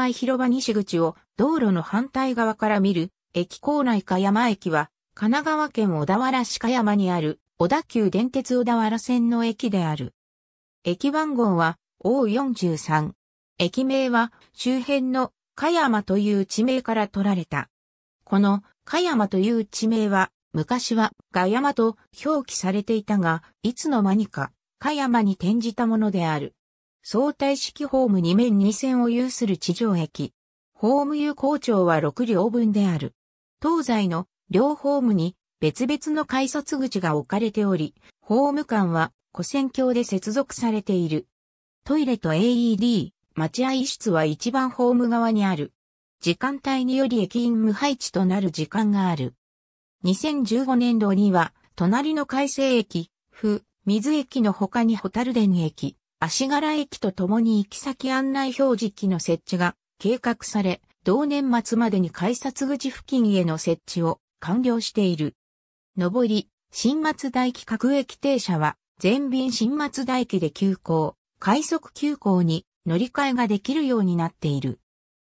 前広場西口を道路の反対側から見る、駅構内か山駅は、神奈川県小田原市香山にある、小田急電鉄小田原線の駅である。駅番号は O43。駅名は周辺の香山という地名から取られた。この香山という地名は昔は賀山と表記されていたが、いつの間にか香山に転じたものである。相対式ホーム2面2線を有する地上駅。ホーム有効長は6両分である。東西の両ホームに別々の改札口が置かれており、ホーム間は古線橋で接続されている。トイレと AED、待合室は一番ホーム側にある。時間帯により駅員無配置となる時間がある。2015年度には、隣の海正駅、府、水駅の他にホタルデン駅、足柄駅とともに行き先案内表示機の設置が計画され、同年末までに改札口付近への設置を完了している。上り、新松台駅各駅停車は、全便新松台駅で急行、快速急行に乗り換えができるようになっている。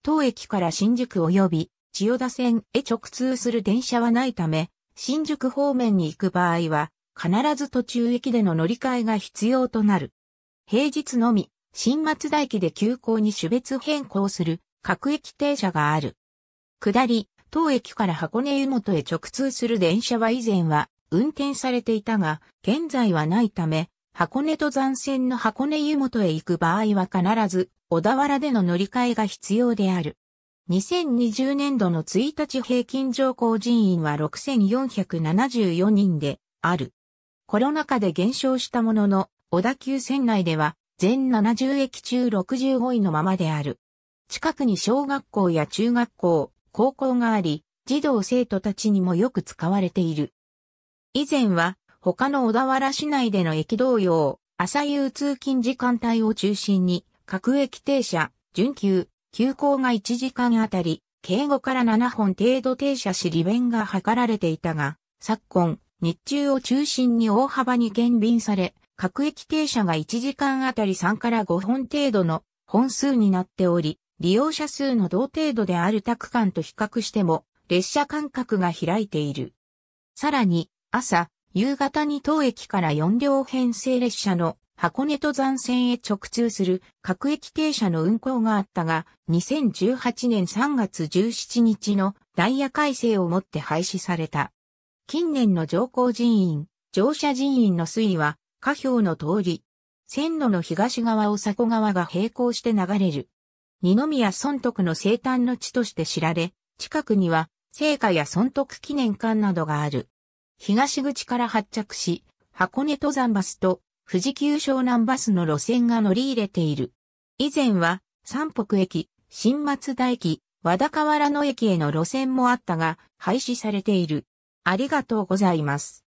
当駅から新宿及び千代田線へ直通する電車はないため、新宿方面に行く場合は、必ず途中駅での乗り換えが必要となる。平日のみ、新松田駅で急行に種別変更する各駅停車がある。下り、当駅から箱根湯本へ直通する電車は以前は運転されていたが、現在はないため、箱根登山線の箱根湯本へ行く場合は必ず小田原での乗り換えが必要である。2020年度の1日平均乗降人員は6474人である。コロナ禍で減少したものの、小田急線内では全70駅中65位のままである。近くに小学校や中学校、高校があり、児童生徒たちにもよく使われている。以前は他の小田原市内での駅同様、朝夕通勤時間帯を中心に、各駅停車、準急、急行が1時間あたり、計5から7本程度停車し利便が図られていたが、昨今、日中を中心に大幅に減便され、各駅停車が1時間あたり3から5本程度の本数になっており、利用者数の同程度である他間と比較しても、列車間隔が開いている。さらに、朝、夕方に当駅から4両編成列車の箱根登山線へ直通する各駅停車の運行があったが、2018年3月17日のダイヤ改正をもって廃止された。近年の乗降人員、乗車人員の推移は、下表の通り。線路の東側を佐古川が並行して流れる。二宮尊徳の生誕の地として知られ、近くには、聖火や尊徳記念館などがある。東口から発着し、箱根登山バスと富士急湘南バスの路線が乗り入れている。以前は、三北駅、新松田駅、和田河原の駅への路線もあったが、廃止されている。ありがとうございます。